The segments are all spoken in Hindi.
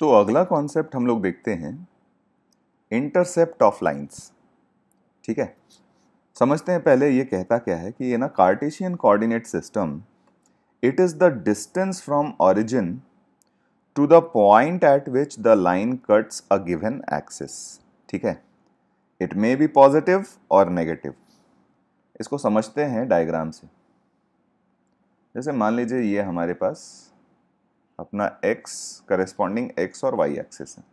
तो अगला कॉन्सेप्ट हम लोग देखते हैं इंटरसेप्ट ऑफ लाइंस ठीक है समझते हैं पहले ये कहता क्या है कि ये ना Cartesian coordinate system it is the distance from origin to the point at which the line cuts a given axis ठीक है इट मे बी पॉजिटिव और नेगेटिव इसको समझते हैं डायग्राम से जैसे मान लीजिए ये हमारे पास अपना एक्स करेस्पॉन्डिंग एक्स और वाई एक्सेस है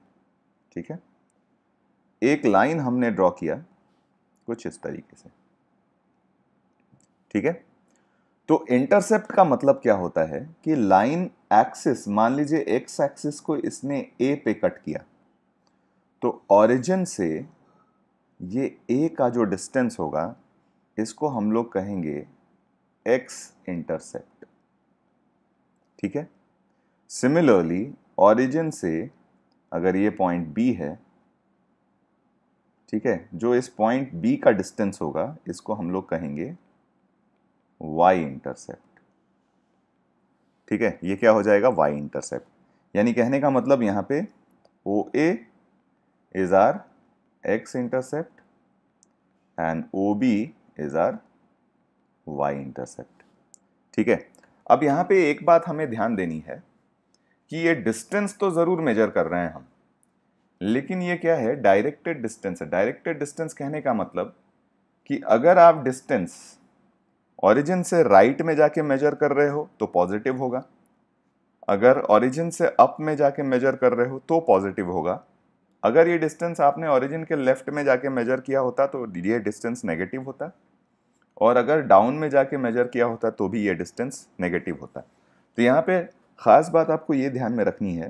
ठीक है एक लाइन हमने ड्रॉ किया कुछ इस तरीके से ठीक है तो इंटरसेप्ट का मतलब क्या होता है कि लाइन एक्सिस मान लीजिए एक्स एक्सिस को इसने ए पे कट किया तो ऑरिजिन से ये ए का जो डिस्टेंस होगा इसको हम लोग कहेंगे एक्स इंटरसेप्ट ठीक है सिमिलरली ऑरिजिन से अगर ये पॉइंट बी है ठीक है जो इस पॉइंट बी का डिस्टेंस होगा इसको हम लोग कहेंगे वाई इंटरसेप्ट ठीक है ये क्या हो जाएगा वाई इंटरसेप्ट यानी कहने का मतलब यहाँ पे O A is our x intercept and O B is our y intercept ठीक है अब यहाँ पे एक बात हमें ध्यान देनी है कि ये डिस्टेंस तो ज़रूर मेजर कर रहे हैं हम लेकिन ये क्या है डायरेक्टेड डिस्टेंस है डायरेक्टेड डिस्टेंस कहने का मतलब कि अगर आप डिस्टेंस ओरिजिन से राइट right में जाके मेजर कर रहे हो तो पॉजिटिव होगा अगर ओरिजिन से अप में जाके मेजर कर रहे हो तो पॉजिटिव होगा अगर ये डिस्टेंस आपने ओरिजिन के लेफ्ट में जाके मेजर किया होता तो ये डिस्टेंस नेगेटिव होता और अगर डाउन में जाके मेजर किया होता तो भी ये डिस्टेंस नेगेटिव होता तो यहाँ पे ख़ास बात आपको ये ध्यान में रखनी है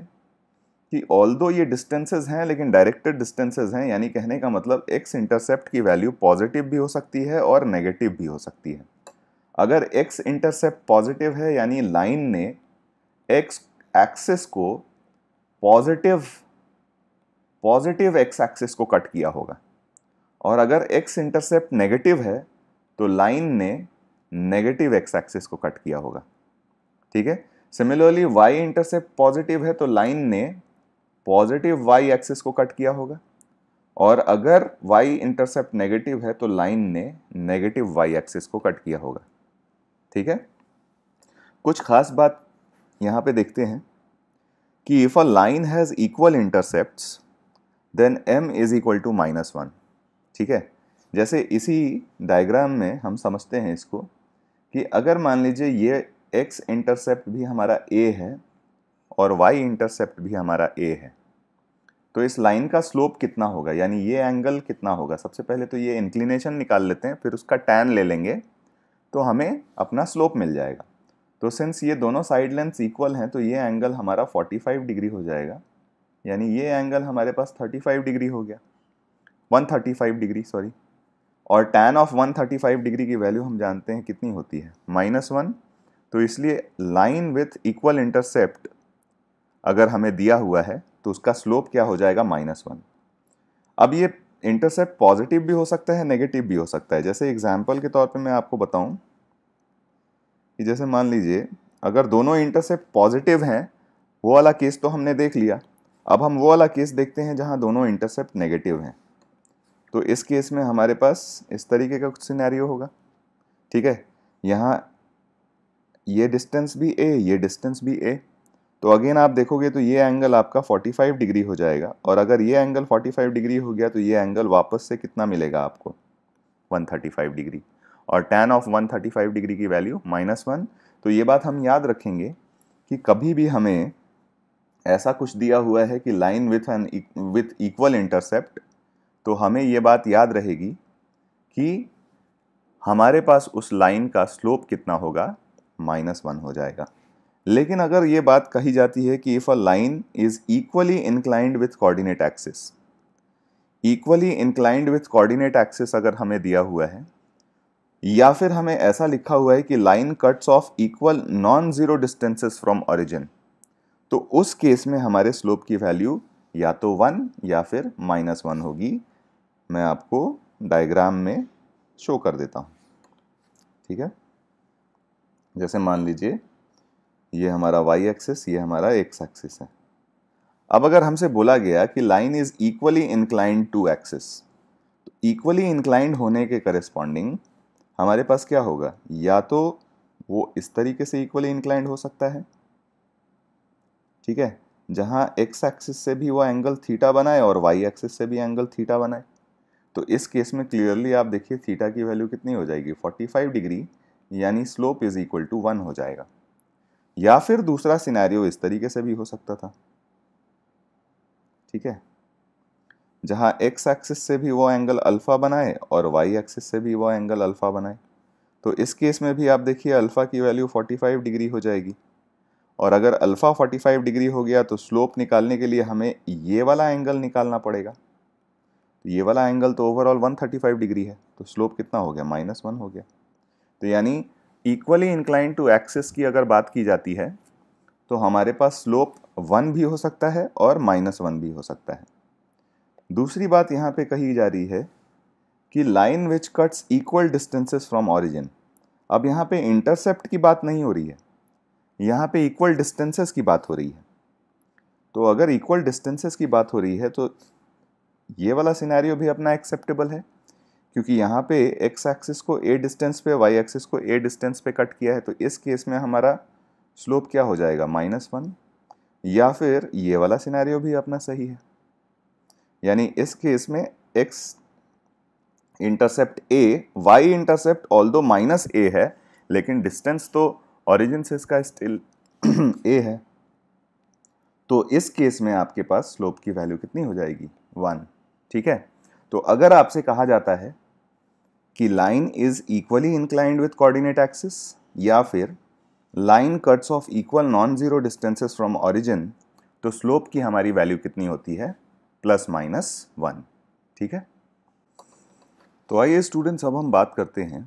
कि ऑल दो ये डिस्टेंसेज हैं लेकिन डायरेक्टेड डिस्टेंसेज हैं यानी कहने का मतलब एक्स इंटरसेप्ट की वैल्यू पॉजिटिव भी हो सकती है और नेगेटिव भी हो सकती है अगर एक्स इंटरसेप्ट पॉजिटिव है यानी लाइन ने एक्स एक्सिस को पॉजिटिव पॉजिटिव एक्स एक्सिस को कट किया होगा और अगर एक्स इंटरसेप्ट नेगेटिव है तो लाइन ने नेगेटिव एक्स एक्सिस को कट किया होगा ठीक है सिमिलरली वाई इंटरसेप्ट पॉजिटिव है तो लाइन ने पॉजिटिव वाई एक्सिस को कट किया होगा और अगर वाई इंटरसेप्ट नेगेटिव है तो लाइन ने नेगेटिव वाई एक्सिस को कट किया होगा ठीक है कुछ खास बात यहाँ पे देखते हैं कि if a line has equal intercepts then m is equal to minus one ठीक है जैसे इसी डायग्राम में हम समझते हैं इसको कि अगर मान लीजिए ये एक्स इंटरसेप्ट भी हमारा ए है और वाई इंटरसेप्ट भी हमारा ए है तो इस लाइन का स्लोप कितना होगा यानी ये एंगल कितना होगा सबसे पहले तो ये इंक्लिनेशन निकाल लेते हैं फिर उसका टैन ले लेंगे तो हमें अपना स्लोप मिल जाएगा तो सिंस ये दोनों साइड लेंथ्स इक्वल हैं तो ये एंगल हमारा 45 डिग्री हो जाएगा यानी ये एंगल हमारे पास 35 डिग्री हो गया 135 डिग्री सॉरी और टैन ऑफ 135 डिग्री की वैल्यू हम जानते हैं कितनी होती है माइनस वन तो इसलिए लाइन विथ इक्वल इंटरसेप्ट अगर हमें दिया हुआ है तो उसका स्लोप क्या हो जाएगा माइनस वन अब ये इंटरसेप्ट पॉजिटिव भी हो सकता है नेगेटिव भी हो सकता है जैसे एग्जाम्पल के तौर पे मैं आपको बताऊं कि जैसे मान लीजिए अगर दोनों इंटरसेप्ट पॉजिटिव हैं वो वाला केस तो हमने देख लिया अब हम वो वाला केस देखते हैं जहाँ दोनों इंटरसेप्ट नेगेटिव हैं तो इस केस में हमारे पास इस तरीके का कुछ सिनेरियो होगा ठीक है यहाँ ये डिस्टेंस भी ए ये डिस्टेंस भी ए तो अगेन आप देखोगे तो ये एंगल आपका 45 डिग्री हो जाएगा और अगर ये एंगल 45 डिग्री हो गया तो ये एंगल वापस से कितना मिलेगा आपको 135 डिग्री और टेन ऑफ 135 डिग्री की वैल्यू माइनस वन तो ये बात हम याद रखेंगे कि कभी भी हमें ऐसा कुछ दिया हुआ है कि line with an with equal intercept तो हमें ये बात याद रहेगी कि हमारे पास उस लाइन का स्लोप कितना होगा माइनस वन हो जाएगा लेकिन अगर ये बात कही जाती है कि if a line is equally inclined with coordinate axis equally inclined with coordinate axis अगर हमें दिया हुआ है या फिर हमें ऐसा लिखा हुआ है कि line cuts off equal non zero distances from origin तो उस केस में हमारे स्लोप की वैल्यू या तो वन या फिर माइनस वन होगी मैं आपको डायग्राम में शो कर देता हूँ ठीक है जैसे मान लीजिए ये हमारा वाई एक्सिस ये हमारा एक्स एक्सिस है अब अगर हमसे बोला गया कि line is equally inclined to axis तो इक्वली इंक्लाइंड होने के करस्पॉन्डिंग हमारे पास क्या होगा या तो वो इस तरीके से इक्वली इंक्लाइंड हो सकता है ठीक है जहाँ एक्स एक्सिस से भी वो एंगल थीटा बनाए और वाई एक्सिस से भी एंगल थीटा बनाए तो इस केस में क्लियरली आप देखिए थीटा की वैल्यू कितनी हो जाएगी 45 डिग्री यानी slope is equal to one हो जाएगा या फिर दूसरा सिनेरियो इस तरीके से भी हो सकता था ठीक है जहां एक्स एक्सिस से भी वो एंगल अल्फ़ा बनाए और वाई एक्सिस से भी वो एंगल अल्फ़ा बनाए तो इस केस में भी आप देखिए अल्फ़ा की वैल्यू 45 डिग्री हो जाएगी और अगर अल्फ़ा 45 डिग्री हो गया तो स्लोप निकालने के लिए हमें ये वाला एंगल निकालना पड़ेगा तो ये वाला एंगल तो ओवरऑल 135 डिग्री है तो स्लोप कितना हो गया माइनस वन हो गया तो यानी इक्वली इंक्लाइन टू एक्सेस की अगर बात की जाती है तो हमारे पास स्लोप वन भी हो सकता है और माइनस वन भी हो सकता है दूसरी बात यहाँ पे कही जा रही है कि line which cuts equal distances from origin अब यहाँ पे इंटरसेप्ट की बात नहीं हो रही है यहाँ पे इक्वल डिस्टेंसेस की बात हो रही है तो अगर इक्वल डिस्टेंसेस की बात हो रही है तो ये वाला सिनेरियो भी अपना एक्सेप्टेबल है क्योंकि यहाँ पे एक्स एक्सिस को ए डिस्टेंस पे वाई एक्सिस को ए डिस्टेंस पे कट किया है तो इस केस में हमारा स्लोप क्या हो जाएगा माइनस वन या फिर ये वाला सिनेरियो भी अपना सही है यानी इस केस में x intercept a y intercept ऑल दो माइनस ए है लेकिन डिस्टेंस तो ऑरिजिन से इसका स्टिल ए है तो इस केस में आपके पास स्लोप की वैल्यू कितनी हो जाएगी वन ठीक है तो अगर आपसे कहा जाता है कि line is equally inclined with coordinate axis या फिर line cuts off equal non zero distances from origin तो स्लोप की हमारी वैल्यू कितनी होती है प्लस माइनस वन ठीक है तो आइए स्टूडेंट्स अब हम बात करते हैं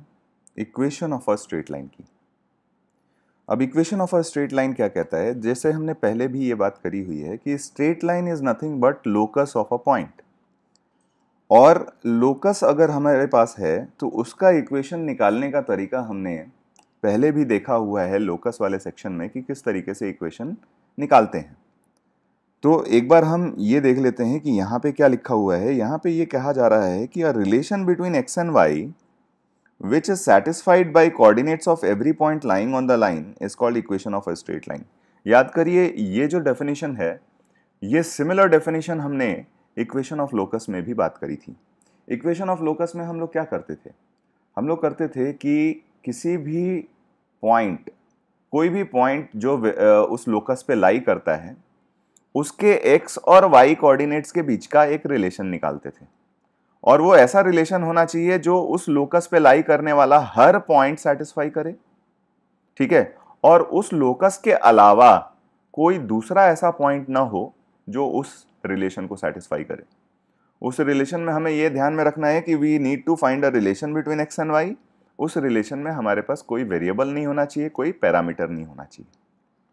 equation of a straight line की अब equation of a straight line क्या कहता है जैसे हमने पहले भी ये बात करी हुई है कि straight line is nothing but locus of a point और लोकस अगर हमारे पास है तो उसका इक्वेशन निकालने का तरीका हमने पहले भी देखा हुआ है लोकस वाले सेक्शन में कि किस तरीके से इक्वेशन निकालते हैं तो एक बार हम ये देख लेते हैं कि यहाँ पे क्या लिखा हुआ है यहाँ पे ये कहा जा रहा है कि a relation between x and y which is satisfied by coordinates of every point lying on the line is called equation of a straight line याद करिए ये जो डेफिनेशन है ये सिमिलर डेफिनेशन हमने इक्वेशन ऑफ लोकस में भी बात करी थी इक्वेशन ऑफ लोकस में हम लोग क्या करते थे हम लोग करते थे कि किसी भी पॉइंट कोई भी पॉइंट जो उस लोकस पे लाई करता है उसके एक्स और वाई कोऑर्डिनेट्स के बीच का एक रिलेशन निकालते थे और वो ऐसा रिलेशन होना चाहिए जो उस लोकस पे लाई करने वाला हर पॉइंट सेटिस्फाई करे ठीक है और उस लोकस के अलावा कोई दूसरा ऐसा पॉइंट ना हो जो उस रिलेशन को सेटिस्फाई करे उस रिलेशन में हमें यह ध्यान में रखना है कि we need to find a relation between x and y उस रिलेशन में हमारे पास कोई वेरिएबल नहीं होना चाहिए कोई पैरामीटर नहीं होना चाहिए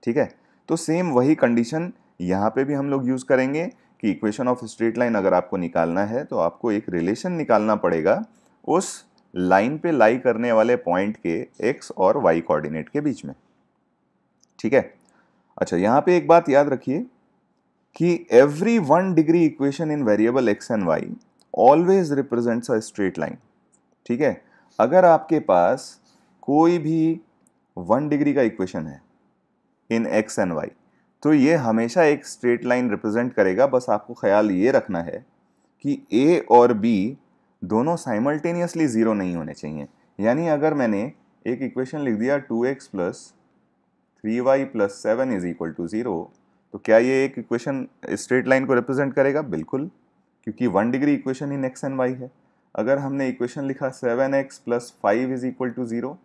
ठीक है तो सेम वही कंडीशन यहाँ पे भी हम लोग यूज़ करेंगे कि इक्वेशन ऑफ स्ट्रेट लाइन अगर आपको निकालना है तो आपको एक रिलेशन निकालना पड़ेगा उस लाइन पे लाई करने वाले पॉइंट के एक्स और वाई कोऑर्डिनेट के बीच में ठीक है अच्छा यहाँ पे एक बात याद रखिए कि every one degree equation in variable x and y always represents a straight line ठीक है अगर आपके पास कोई भी वन डिग्री का इक्वेशन है इन एक्स एंड वाई तो ये हमेशा एक स्ट्रेट लाइन रिप्रेजेंट करेगा बस आपको ख्याल ये रखना है कि ए और बी दोनों साइमल्टेनियसली ज़ीरो नहीं होने चाहिए यानी अगर मैंने एक इक्वेशन लिख दिया two x plus three y plus seven is equal to zero तो क्या ये एक इक्वेशन स्ट्रेट लाइन को रिप्रेजेंट करेगा बिल्कुल क्योंकि one degree equation in x and y है अगर हमने इक्वेशन लिखा seven x plus five is equal to zero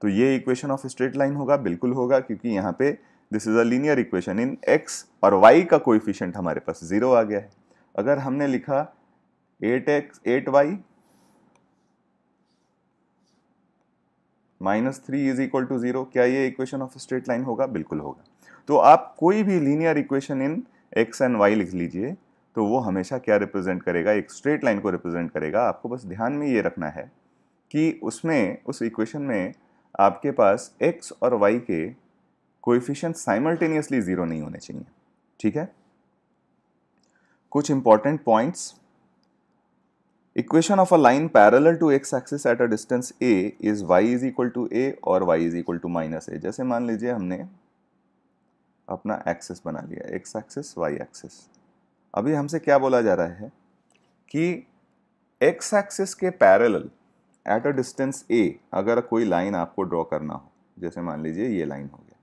तो ये इक्वेशन ऑफ स्ट्रेट लाइन होगा बिल्कुल होगा क्योंकि यहाँ पे this is a linear equation in x और वाई का कोएफिशिएंट हमारे पास ज़ीरो आ गया है अगर हमने लिखा eight x eight y minus three is equal to zero क्या ये इक्वेशन ऑफ स्ट्रेट लाइन होगा बिल्कुल होगा तो आप कोई भी linear equation in x and y लिख लीजिए तो वो हमेशा क्या रिप्रेजेंट करेगा एक स्ट्रेट लाइन को रिप्रेजेंट करेगा आपको बस ध्यान में ये रखना है कि उसमें उस इक्वेशन में आपके पास एक्स और वाई के कोफिशन साइमल्टेनियसली ज़ीरो नहीं होने चाहिए ठीक है कुछ important points equation of a line parallel to x axis at a distance a is y is equal to a और y is equal to minus a जैसे मान लीजिए हमने अपना एक्सेस बना लिया एक्स एक्सेस वाई एक्सेस अभी हमसे क्या बोला जा रहा है कि एक्स एक्सेस के parallel at a distance a अगर कोई लाइन आपको ड्रॉ करना हो जैसे मान लीजिए ये लाइन हो गया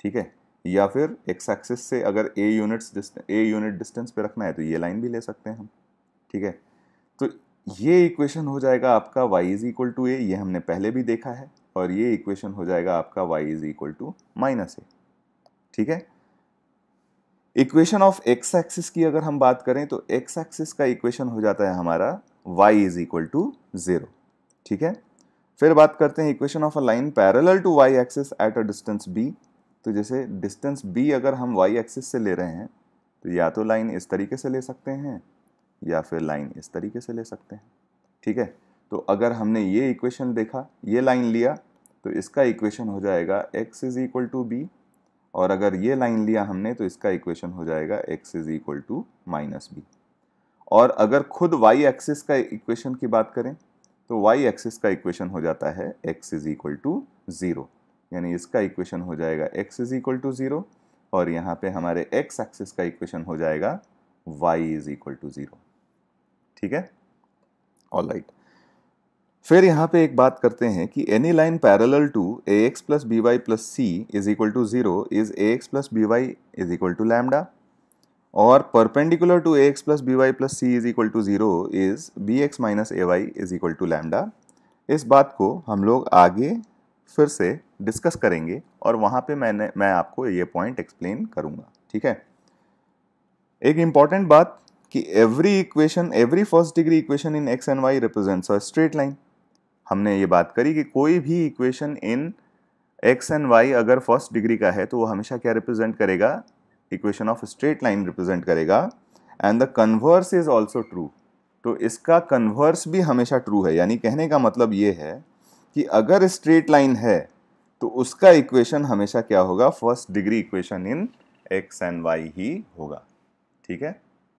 ठीक है या फिर एक्स एक्सेस से अगर a units a unit distance पे रखना है तो ये लाइन भी ले सकते हैं हम ठीक है तो ये इक्वेशन हो जाएगा आपका y is equal to a ये हमने पहले भी देखा है और ये इक्वेशन हो जाएगा आपका y is equal to minus a ठीक है इक्वेशन ऑफ एक्स एक्सिस की अगर हम बात करें तो एक्स एक्सिस का इक्वेशन हो जाता है हमारा y is equal to zero ठीक है फिर बात करते हैं equation of a line parallel to y axis at a distance b तो जैसे डिस्टेंस बी अगर हम वाई एक्सिस से ले रहे हैं तो या तो लाइन इस तरीके से ले सकते हैं या फिर लाइन इस तरीके से ले सकते हैं ठीक है तो अगर हमने ये इक्वेशन देखा ये लाइन लिया तो इसका इक्वेशन हो जाएगा x is equal to b और अगर ये लाइन लिया हमने तो इसका इक्वेशन हो जाएगा x is equal to minus b और अगर खुद वाई एक्सिस का इक्वेशन की बात करें तो वाई एक्सिस का इक्वेशन हो जाता है x is equal to zero यानी इसका इक्वेशन हो जाएगा x is equal to zero और यहाँ पे हमारे एक्स एक्सिस का इक्वेशन हो जाएगा y is equal to zero ठीक है ऑल राइट right. फिर यहाँ पे एक बात करते हैं कि any line parallel to a x plus b y plus c is equal to zero is a x plus b y is equal to lambda और perpendicular to a x plus b y plus c is equal to zero is b x minus a y is equal to lambda इस बात को हम लोग आगे फिर से डिस्कस करेंगे और वहाँ पे मैंने मैं आपको ये पॉइंट एक्सप्लेन करूँगा ठीक है एक इम्पॉर्टेंट बात कि every equation every first degree equation in x and y represents a straight line हमने ये बात करी कि कोई भी equation in x and y अगर फर्स्ट डिग्री का है तो वो हमेशा क्या रिप्रेजेंट करेगा equation of straight line represent करेगा and the converse is also true तो इसका कन्वर्स भी हमेशा ट्रू है यानी कहने का मतलब ये है कि अगर स्ट्रेट लाइन है तो उसका इक्वेशन हमेशा क्या होगा first degree equation in x and y ही होगा ठीक है